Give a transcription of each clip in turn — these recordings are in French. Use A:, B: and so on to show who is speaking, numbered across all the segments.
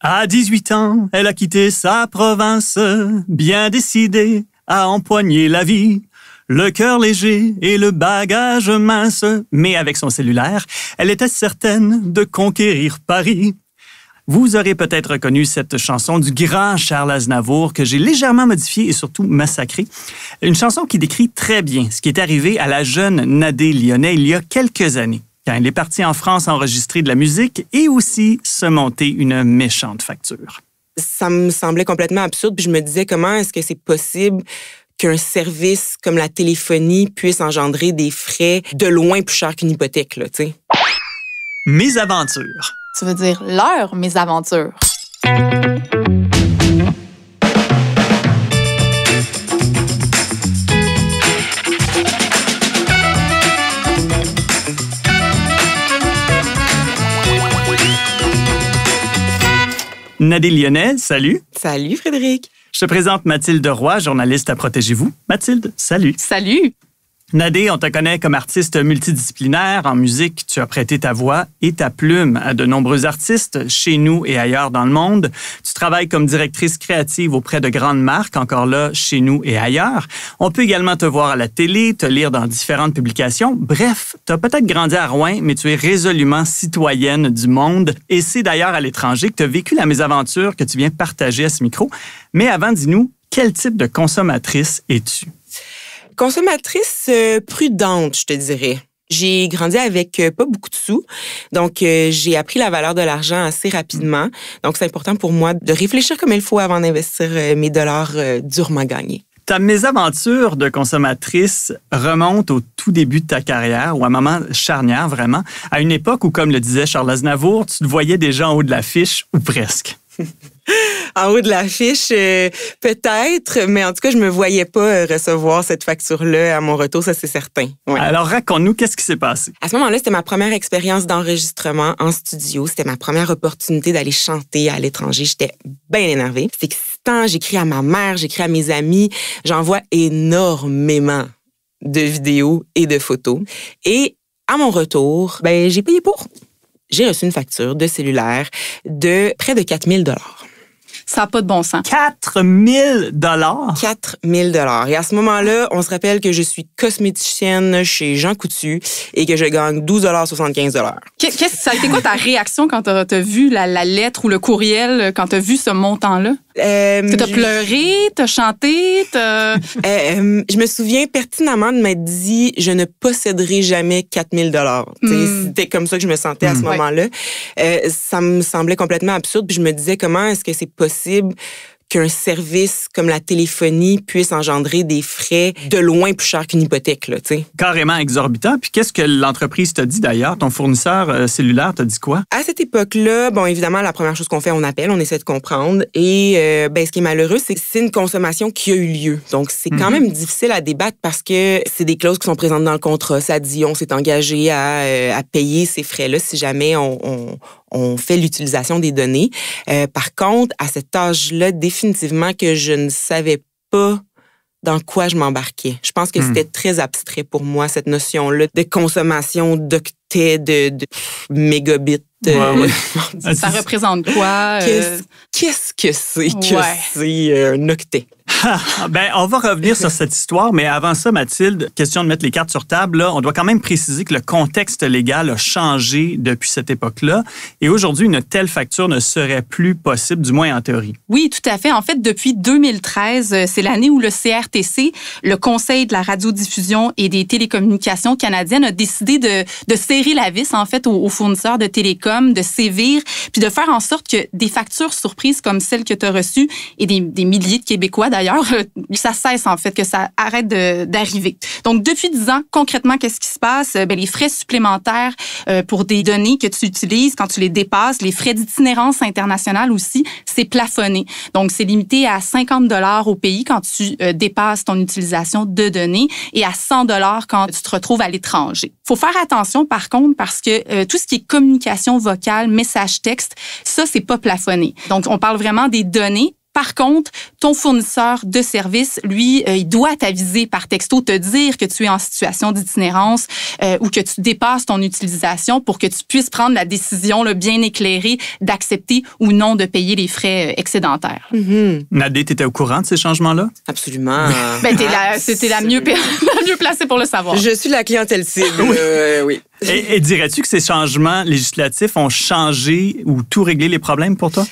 A: À 18 ans, elle a quitté sa province, bien décidée à empoigner la vie. Le cœur léger et le bagage mince, mais avec son cellulaire, elle était certaine de conquérir Paris. Vous aurez peut-être reconnu cette chanson du grand Charles Aznavour que j'ai légèrement modifiée et surtout massacrée. Une chanson qui décrit très bien ce qui est arrivé à la jeune Nadé Lyonnais il y a quelques années quand hein, est partie en France enregistrer de la musique et aussi se monter une méchante facture.
B: Ça me semblait complètement absurde, puis je me disais comment est-ce que c'est possible qu'un service comme la téléphonie puisse engendrer des frais de loin plus chers qu'une hypothèque, là, tu sais. Mes aventures.
C: Tu veux dire l'heure, mes aventures.
A: Nadine Lyonnais, salut. Salut Frédéric. Je te présente Mathilde Roy, journaliste à Protégez-vous. Mathilde, salut. Salut. Nadé, on te connaît comme artiste multidisciplinaire. En musique, tu as prêté ta voix et ta plume à de nombreux artistes chez nous et ailleurs dans le monde. Tu travailles comme directrice créative auprès de grandes marques, encore là, chez nous et ailleurs. On peut également te voir à la télé, te lire dans différentes publications. Bref, tu as peut-être grandi à Rouen, mais tu es résolument citoyenne du monde. Et c'est d'ailleurs à l'étranger que tu as vécu la mésaventure que tu viens partager à ce micro. Mais avant, dis-nous, quel type de consommatrice es-tu?
B: consommatrice euh, prudente, je te dirais. J'ai grandi avec euh, pas beaucoup de sous, donc euh, j'ai appris la valeur de l'argent assez rapidement. Donc c'est important pour moi de réfléchir comme il faut avant d'investir mes dollars durement gagnés. Ta
A: mésaventure de consommatrice remonte au tout début de ta carrière, ou à un moment charnière vraiment, à une époque où, comme le disait Charles Aznavour, tu te voyais déjà en haut de l'affiche, ou presque.
B: en haut de l'affiche, euh, peut-être, mais en tout cas, je me voyais pas euh, recevoir cette facture-là à mon retour, ça c'est certain. Alors
A: raconte-nous, qu'est-ce qui s'est passé?
B: À ce moment-là, c'était ma première expérience d'enregistrement en studio, c'était ma première opportunité d'aller chanter à l'étranger, j'étais bien énervée. C'est excitant, j'écris à ma mère, j'écris à mes amis, j'envoie énormément de vidéos et de photos. Et à mon retour, ben, j'ai payé pour. J'ai reçu une facture de cellulaire de près de 4000 dollars. Ça n'a pas de bon sens. 4000 dollars. 4000 dollars. Et à ce moment-là, on se rappelle que je suis cosméticienne chez Jean Coutu et que je gagne 12 75
C: quest ça a été quoi ta réaction quand tu as, vu la, la lettre ou le courriel quand tu as vu ce montant-là? Euh, t'as pleuré, t'as chanté, t'as... Euh,
B: euh, je me souviens pertinemment de m'être dit, je ne posséderai jamais 4000 dollars. Hmm. C'était comme ça que je me sentais à ce hmm. moment-là. ça me semblait complètement absurde, puis je me disais, comment est-ce que c'est possible qu'un service comme la téléphonie puisse engendrer des frais de loin plus chers qu'une hypothèque. Là,
A: Carrément exorbitant. Puis qu'est-ce que l'entreprise t'a dit d'ailleurs? Ton fournisseur euh, cellulaire t'a dit quoi?
B: À cette époque-là, bon, évidemment, la première chose qu'on fait, on appelle, on essaie de comprendre. Et euh, ben, ce qui est malheureux, c'est que c'est une consommation qui a eu lieu. Donc, c'est quand mhm. même difficile à débattre parce que c'est des clauses qui sont présentes dans le contrat. Ça dit, on s'est engagé à, euh, payer ces frais-là si jamais on, on fait l'utilisation des données. Euh, par contre, à cet âge-là, définitivement que je ne savais pas dans quoi je m'embarquais. Je pense que hmm. c'était très abstrait pour moi, cette notion-là de consommation de, de mégabits. Euh, ah, ça
C: représente quoi?
B: Euh?
A: Qu'est-ce que c'est que c'est un euh, octet? Ah, ah, ben, on va revenir sur cette histoire, mais avant ça, Mathilde, question de mettre les cartes sur table. on doit quand même préciser que le contexte légal a changé depuis cette époque-là. Et aujourd'hui, une telle facture ne serait plus possible, du moins en théorie.
C: Oui, tout à fait. En fait, depuis 2013, c'est l'année où le CRTC, le Conseil de la radiodiffusion et des télécommunications canadiennes, a décidé de, de la vis, en fait, aux, fournisseurs de télécom, de sévir, puis de faire en sorte que des factures surprises comme celles que tu as reçues, et des, des milliers de Québécois d'ailleurs, ça cesse, en fait, que ça arrête d'arriver. Donc, depuis 10 ans, concrètement, qu'est-ce qui se passe? Euh, ben les frais supplémentaires euh, pour des données que tu utilises quand tu les dépasses, les frais d'itinérance internationale aussi, c'est plafonné. Donc, c'est limité à 50 dollars au pays quand tu euh, dépasses ton utilisation de données et à 100 dollars quand tu te retrouves à l'étranger faut faire attention par contre parce que euh, tout ce qui est communication vocale, message texte, ça c'est pas plafonné. Donc on parle vraiment des données par contre, ton fournisseur de services, lui, euh, il doit t'aviser par texto, te dire que tu es en situation d'itinérance euh, ou que tu dépasses ton utilisation pour que tu puisses prendre la décision le bien éclairée d'accepter ou non de payer les frais euh, excédentaires.
A: Mm mm-hmm. tu étais au courant de ces changements-là? Absolument. ben, la,
C: la, mieux, placée pour le savoir. Je suis la clientèle
A: cible, oui. Et, dirais-tu que ces changements législatifs ont changé ou tout réglé les problèmes pour toi?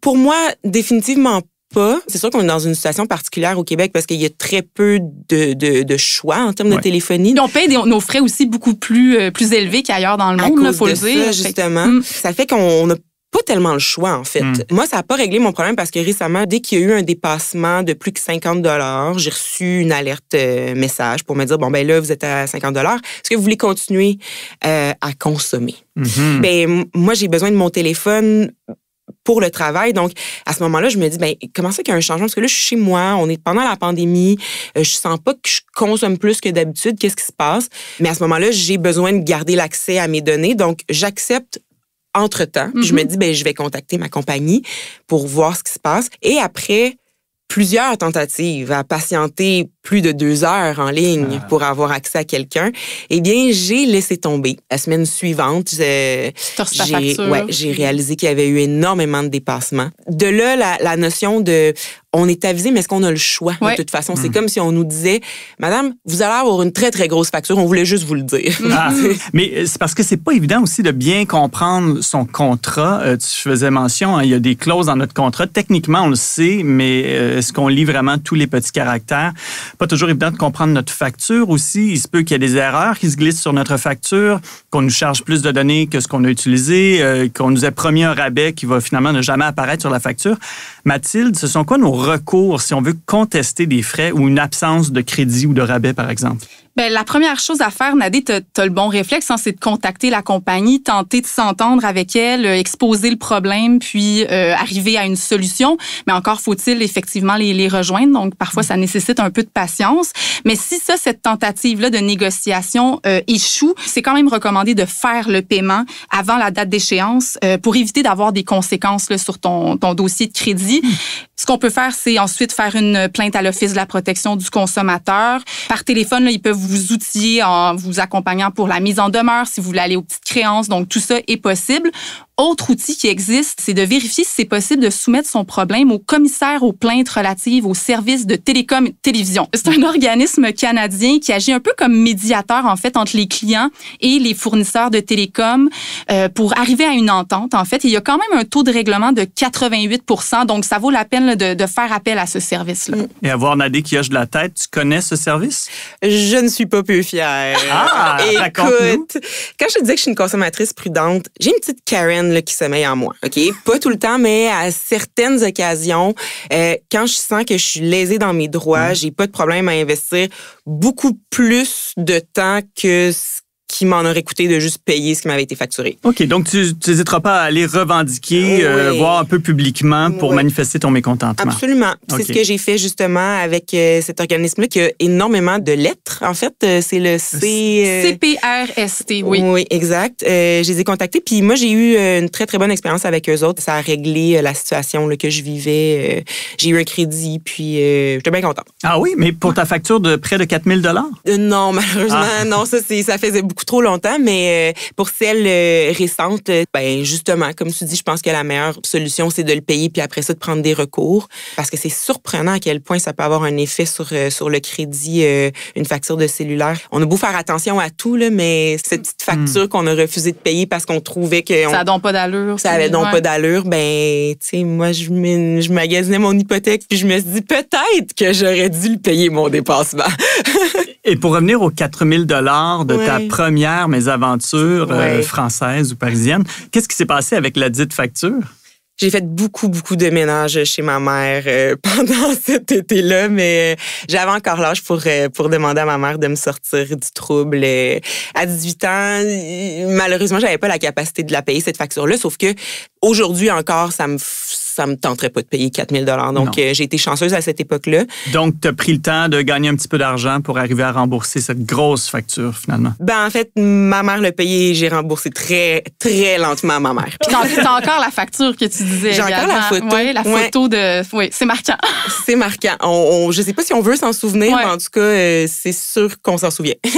B: Pour moi, définitivement pas. C'est sûr qu'on est dans une situation particulière
C: au Québec parce qu'il y a très peu de, choix en termes de téléphonie. on paye nos frais aussi beaucoup plus, euh, plus élevés qu'ailleurs dans le monde, il faut le dire. Ça, justement.
B: Ça fait qu'on n'a pas tellement le choix, en fait. Hmm. Moi, ça n'a pas réglé mon problème parce que récemment, dès qu'il y a eu un dépassement de plus que 50 j'ai reçu une alerte euh, message pour me dire, bon, ben là, vous êtes à 50 Est-ce que vous voulez continuer euh, à consommer? Hmm. Bien, moi, j'ai besoin de mon téléphone pour le travail. Donc, à ce moment-là, je me dis, ben, comment ça qu'il y a un changement? Parce que là, je suis chez moi, on est pendant la pandémie, euh, je sens pas que je consomme plus que d'habitude, qu'est-ce qui se passe? Mais à ce moment-là, j'ai besoin de garder l'accès à mes données. Donc, j'accepte entre-temps. Je me mhm. dis, ben, je vais contacter ma compagnie pour voir ce qui se passe. Et après plusieurs tentatives à patienter plus de deux heures en ligne ah. pour avoir accès à quelqu'un, eh bien, j'ai laissé tomber. La semaine suivante, j'ai réalisé qu'il y avait eu énormément de dépassements. De là, la, notion de on est avisé, mais est-ce qu'on a le choix de toute façon? C'est hmm. comme si on nous disait, Madame, vous allez avoir une très, très grosse facture, on voulait juste vous le dire. Hmm. Ah.
A: mais euh, c'est parce que c'est pas évident aussi de bien comprendre son contrat. je euh, tu faisais mention, hein, il y a des clauses dans notre contrat. Techniquement, on le sait, mais euh, est-ce qu'on lit vraiment tous les petits caractères? pas toujours évident de comprendre notre facture aussi. Il se peut qu'il y ait des erreurs qui se glissent sur notre facture, qu'on nous charge plus de données que ce qu'on a utilisé, euh, qu'on nous ait promis un rabais qui va finalement ne jamais apparaître sur la facture. Mathilde, ce sont quoi nos recours si on veut contester des frais ou une absence de crédit ou de rabais, par exemple?
C: Ben la première chose à faire, Nadé, tu as, le bon réflexe, hein, c'est de contacter la compagnie, tenter de s'entendre avec elle, euh, exposer le problème, puis euh, arriver à une solution. Mais encore faut-il effectivement les, les, rejoindre. Donc, parfois, ça nécessite un peu de patience. Mais si ça, cette tentative-là de négociation euh, échoue, c'est quand même recommandé de faire le paiement avant la date d'échéance pour éviter d'avoir des conséquences là, sur ton, ton dossier de crédit. Hmm. Ce qu'on peut faire, c'est ensuite faire une plainte à l'Office de la protection du consommateur. Par téléphone, ils peuvent vous vous outiller en vous accompagnant pour la mise en demeure, si vous voulez aller aux petites créances. Donc, tout ça est possible. Autre outil qui existe, c'est de vérifier si c'est possible de soumettre son problème au commissaire aux plaintes relatives aux services de télécom et télévision. C'est un organisme canadien qui agit un peu comme médiateur, en fait, entre les clients et les fournisseurs de télécom euh, pour arriver à une entente, en fait. il y a quand même un taux de règlement de 88 donc ça vaut la peine de, faire appel à ce service-là. Mm.
A: Et avoir Nadé qui hoche de la tête, tu connais ce service? Je ne suis pas plus fière. Ah, Écoute,
B: quand je te disais que je suis une consommatrice prudente, j'ai une petite Karen là, qui sommeille en moi. OK? Pas tout le temps, mais à certaines occasions, euh, quand je sens que je suis lésée dans mes droits, je mm. j'ai pas de problème à investir beaucoup plus de temps que ce qui m'en aurait coûté de juste payer ce qui m'avait été facturé.
A: OK, donc tu n'hésiteras pas à aller revendiquer, euh, voir un peu publiquement pour manifester ton mécontentement. Absolument. C'est ce que
B: j'ai fait justement avec euh, cet organisme-là qui a énormément de lettres. En fait, euh, c'est le C...
C: CPRST, oui. Oui,
B: exact. je les ai contactés. Puis moi, j'ai eu une très, très bonne expérience avec eux autres. Ça a réglé la situation que je vivais. j'ai eu un crédit, puis j'étais bien content.
A: Ah oui, mais pour ta facture de près de 4 000
B: Non, malheureusement, ah. non. Ça, ça faisait beaucoup trop longtemps, mais euh, pour celles euh, récentes, euh, ben justement, comme tu dis, je pense que la meilleure solution, c'est de le payer, puis après ça, de prendre des recours, parce que c'est surprenant à quel point ça peut avoir un effet sur, sur le crédit, une facture de cellulaire. On a beau faire attention à tout, là, mais cette petite hmm. facture qu'on a refusé de payer parce qu'on trouvait que... ça n'a
C: pas d'allure. Ça avait donc pas
B: d'allure. Ben, tu sais, moi, je, je magasinais mon hypothèque, puis je me suis dit, peut-être que j'aurais
A: dû le payer, mon dépassement. Et pour revenir aux 4000 de ta preuve mes aventures euh, françaises ou parisiennes. Qu'est-ce qui s'est passé avec la dite facture? J'ai fait beaucoup, beaucoup de ménage chez ma mère euh, pendant cet été-là, mais
B: euh, j'avais encore l'âge pour, pour demander à ma mère de me sortir du trouble. à 18 ans, malheureusement, j'avais pas la capacité de la payer, cette facture-là, sauf que aujourd'hui encore, ça me ça me tenterait pas de payer 4000 dollars. Donc, euh, j'ai été chanceuse à cette époque-là.
A: Donc, tu as pris le temps de gagner un petit peu d'argent pour arriver à rembourser cette grosse facture, finalement.
B: Ben, en fait, ma mère l'a payé. J'ai remboursé très, très lentement à ma mère. Puis as encore
C: la facture que tu disais. J'ai encore la photo. Oui, la photo de... Oui, c'est marquant. c'est marquant. On, ne je sais
B: pas si on veut s'en souvenir, mais en tout cas, euh, c'est sûr qu'on s'en souvient.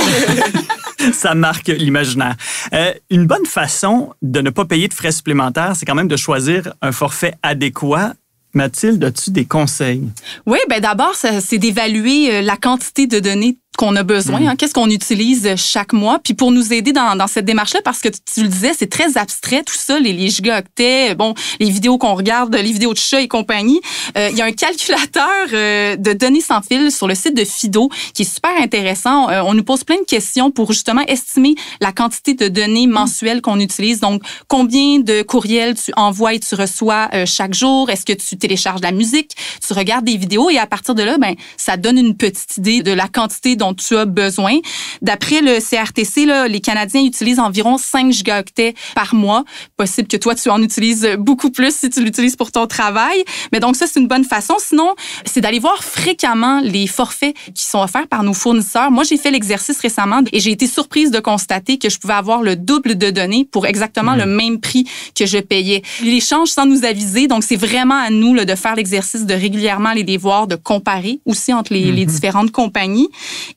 A: ça marque l'imaginaire. Euh, une bonne façon de ne pas payer de frais supplémentaires, c'est quand même de choisir un forfait adéquat Mathilde, as-tu des conseils?
C: Oui, ben d'abord, c'est d'évaluer euh, la quantité de données qu'on a besoin, mm. hein, qu'est-ce qu'on utilise chaque mois, puis pour nous aider dans, dans cette démarche-là, parce que tu, le disais, c'est très abstrait tout ça, les, les gigaoctets, bon, les vidéos qu'on regarde, les vidéos de chats et compagnie. Euh, il y a un calculateur euh, de données sans fil sur le site de Fido qui est super intéressant. Euh, on nous pose plein de questions pour justement estimer la quantité de données mensuelles qu'on utilise. Donc, combien de courriels tu envoies et tu reçois chaque jour? Est-ce que tu télécharges de la musique? Tu regardes des vidéos et à partir de là, ben, ça donne une petite idée de la quantité dont tu as besoin. D'après le CRTC, les Canadiens utilisent environ 5 gigaoctets par mois. Possible que toi, tu en utilises beaucoup plus si tu l'utilises pour ton travail. Mais donc, ça, c'est une bonne façon. Sinon, c'est d'aller voir fréquemment les forfaits qui sont offerts par nos fournisseurs. Moi, j'ai fait l'exercice récemment et j'ai été surprise de constater que je pouvais avoir le double de données pour exactement hmm. le même prix que je payais. Ils changent sans nous aviser. Donc, c'est vraiment à nous de faire l'exercice de régulièrement les devoirs, de comparer aussi entre les, hmm. les différentes compagnies.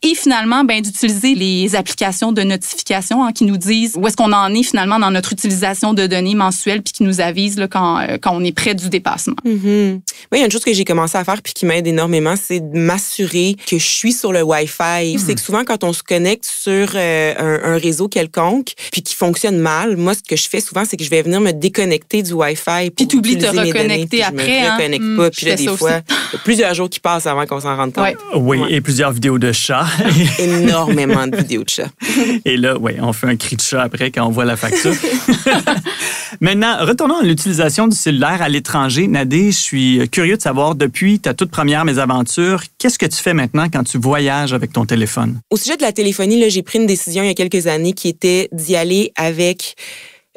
C: Et finalement, ben, d'utiliser les applications de notification hein, qui nous disent où est-ce qu'on en est finalement dans notre utilisation de données mensuelles puis qui nous avisent là, quand, euh, quand on est près du dépassement. Mm-hmm.
B: Oui, il y a une chose que j'ai commencé à faire puis qui m'aide énormément, c'est de m'assurer que je suis sur le Wi-Fi. Mm. C'est que souvent, quand on se connecte sur euh, un, réseau quelconque puis qui fonctionne mal, moi, ce que je fais souvent, c'est que je vais venir me déconnecter du Wi-Fi. Puis
C: tu de te reconnecter après. Je me hein. mm. pas. puis là, des fois,
B: plusieurs jours qui passent avant qu'on s'en rende compte.
A: Oui, et plusieurs vidéos de chat. Énormément de vidéos de chats. Et là, oui, on fait un cri de chat après quand on voit la facture. Maintenant, retournons à l'utilisation du cellulaire à l'étranger. Nadé, je suis curieux de savoir, depuis ta toute première mésaventure, qu'est-ce que tu fais maintenant quand tu voyages avec ton téléphone?
B: Au sujet de la téléphonie, j'ai pris une décision il y a quelques années qui était d'y aller avec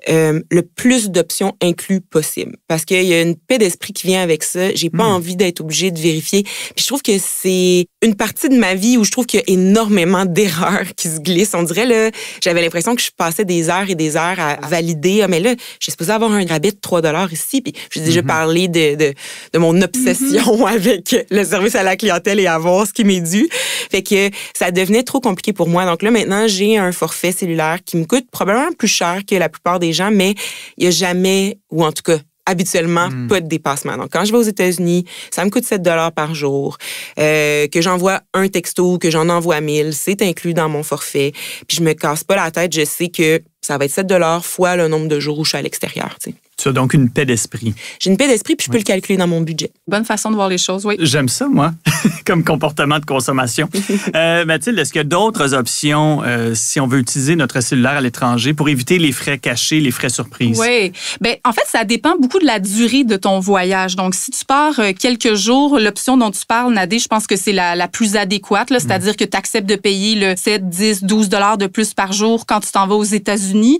B: euh, le plus d'options inclus possible. Parce qu'il y a une paix d'esprit qui vient avec ça. J'ai pas hmm. envie d'être obligée de vérifier. Puis je trouve que c'est une partie de ma vie où je trouve qu'il y a énormément d'erreurs qui se glissent. On dirait, là, j'avais l'impression que je passais des heures et des heures à valider. Ah, mais là, j'ai supposé avoir un rabbit de 3 ici. Puis j'ai déjà mm-hmm. parlé de, de, de, mon mm-hmm. obsession avec le service à la clientèle et avoir ce qui m'est dû. Fait que ça devenait trop compliqué pour moi. Donc là, maintenant, j'ai un forfait cellulaire qui me coûte probablement plus cher que la plupart des gens, mais il n'y a jamais, ou en tout cas, habituellement hmm. pas de dépassement. Donc, quand je vais aux États-Unis, ça me coûte 7 dollars par jour. Euh, que j'envoie un texto, que j'en envoie 1000, c'est inclus dans mon forfait. Puis je me casse pas la tête, je sais que ça va être 7 dollars fois le nombre de jours où je suis à l'extérieur. Tu
A: tu as donc une paix d'esprit.
B: J'ai une paix d'esprit, puis je peux le calculer dans mon budget. Bonne façon de voir les choses, oui. J'aime
A: ça, moi, comme comportement de consommation. Euh, Mathilde, est-ce qu'il y a d'autres options euh, si on veut utiliser notre cellulaire à l'étranger pour éviter les frais cachés, les frais surprises? Oui.
C: Bien, en fait, ça dépend beaucoup de la durée de ton voyage. Donc, si tu pars euh, quelques jours, l'option dont tu parles, Nadé, je pense que c'est la, la, plus adéquate, mm. c'est-à-dire que tu acceptes de payer le 7, 10, 12 dollars de plus par jour quand tu t'en vas aux États-Unis.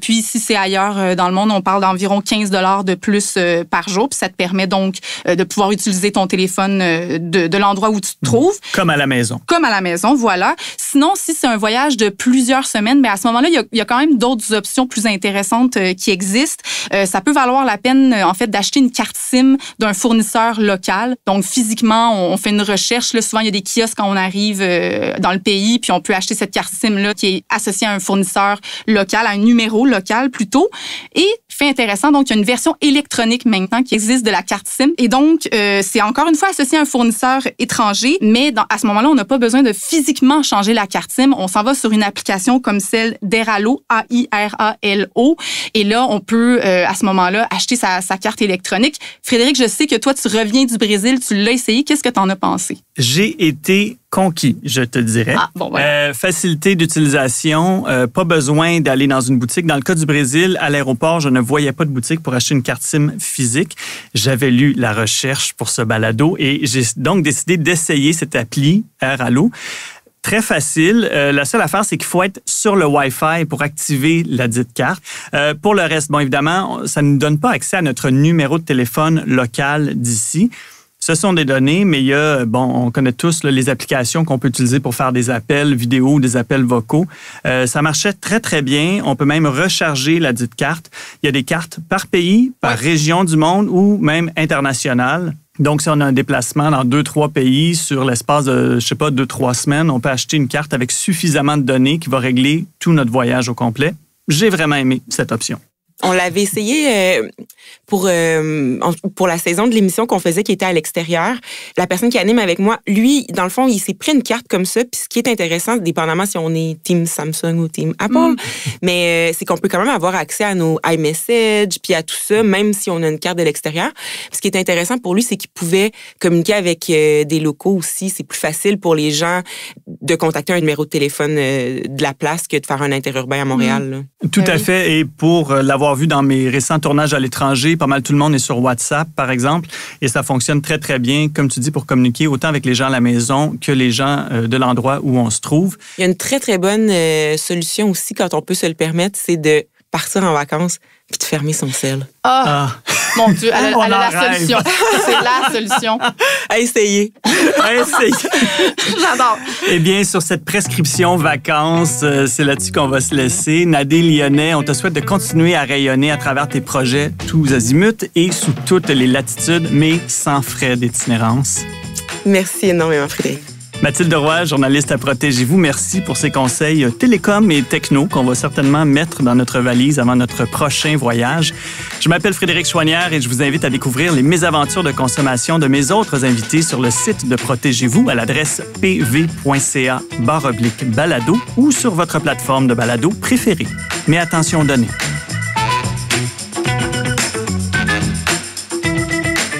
C: puis, si c'est ailleurs dans le monde, on parle d'environ 15 dollars de plus euh, par jour. Puis ça te permet donc euh, de pouvoir utiliser ton téléphone euh, de, l'endroit où tu te
A: mhm. trouves. Comme à la maison.
C: Comme à la maison, voilà. Sinon, si c'est un voyage de plusieurs semaines, mais ben, à ce moment-là, il y a, quand même d'autres options plus intéressantes qui existent. ça peut valoir la peine, en fait, d'acheter une carte SIM d'un fournisseur local. Donc, physiquement, on, fait une recherche. souvent, il y a des kiosques quand on arrive dans le pays, puis on peut acheter cette carte SIM-là qui est associée à un fournisseur local, à un numéro local plutôt. Et fait intéressant. Donc, il y a une version électronique maintenant qui existe de la carte SIM. Et donc, euh, c'est encore une fois associé à un fournisseur étranger, mais dans, à ce moment-là, on n'a pas besoin de physiquement changer la carte SIM. On s'en va sur une application comme celle d'Eralo, A-I-R-A-L-O. Et là, on peut, euh, à ce moment-là, acheter sa, sa, carte électronique. Frédéric, je sais que toi, tu reviens du Brésil, tu l'as essayé. Qu'est-ce que tu en as pensé?
A: J'ai été conquis, je te dirais. Ah, euh, facilité d'utilisation, euh, pas besoin d'aller dans une boutique. Dans le cas du Brésil, à l'aéroport, je ne voyais pas de boutique pour acheter une carte SIM physique. J'avais lu la recherche pour ce balado et j'ai donc décidé d'essayer cette appli Air Allo très facile. Euh, la seule affaire, c'est qu'il faut être sur le Wi-Fi pour activer la dite carte. pour le reste, bon, évidemment, ça ne nous donne pas accès à notre numéro de téléphone local d'ici. Ce sont des données, mais il y a, bon, on connaît tous les applications qu'on peut utiliser pour faire des appels vidéo ou des appels vocaux. Euh, ça marchait très, très bien. On peut même recharger la dite carte. Il y a des cartes par pays, par région du monde ou même internationale Donc, si on a un déplacement dans deux, trois pays sur l'espace de, je sais pas, deux, trois semaines, on peut acheter une carte avec suffisamment de données qui va régler tout notre voyage au complet. J'ai vraiment aimé cette option
B: on l'avait essayé euh, pour euh, pour la saison de l'émission qu'on faisait qui était à l'extérieur. La personne qui anime avec moi, lui, dans le fond, il s'est pris une carte comme ça. Puis ce qui est intéressant, dépendamment si on est team Samsung ou team Apple, mm. mais euh, c'est qu'on peut quand même avoir accès à nos iMessage puis à tout ça, même si on a une carte de l'extérieur. Ce qui est intéressant pour lui, c'est qu'il pouvait communiquer avec des locaux aussi. C'est plus facile pour les gens de contacter un numéro de téléphone de la place que de faire un interurbain
A: à Montréal. Mm. Tout à ben fait. Et pour l'avoir vu dans mes récents tournages à l'étranger. Pas mal tout le monde est sur WhatsApp, par exemple, et ça fonctionne très, très bien, comme tu dis, pour communiquer autant avec les gens à la maison que les gens euh, de l'endroit où on se trouve.
B: Il y a une très, très bonne euh, solution aussi, quand on peut se le permettre, c'est de partir en vacances puis de fermer son sel.
A: Ah! ah. Mon Dieu, elle, a, la solution. C'est la solution. À essayer. À essayer. J'adore. Eh bien, sur cette prescription vacances, euh, c'est là-dessus qu'on va se laisser. Nadé Lyonnais, on te souhaite de continuer à rayonner à travers tes projets tous azimuts et sous toutes les latitudes, mais sans frais d'itinérance.
B: Merci énormément, Frédéric.
A: Mathilde Roy, journaliste à Protégez-vous, merci pour ces conseils euh, télécom et techno qu'on va certainement mettre dans notre valise avant notre prochain voyage. Je m'appelle Frédéric Chouanière et je vous invite à découvrir les mésaventures de consommation de mes autres invités sur le site de Protégez-vous à l'adresse pv.ca balado ou sur votre plateforme de balado préférée. Mais attention donnée.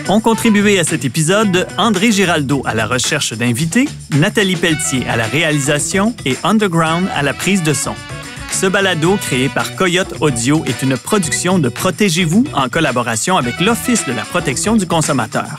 A: Ont contribué à cet épisode André Giraldo à la recherche d'invités, Nathalie Pelletier à la réalisation et Underground à la prise de son. Ce balado créé par Coyote Audio est une production de Protégez-vous en collaboration avec l'Office de la protection du consommateur.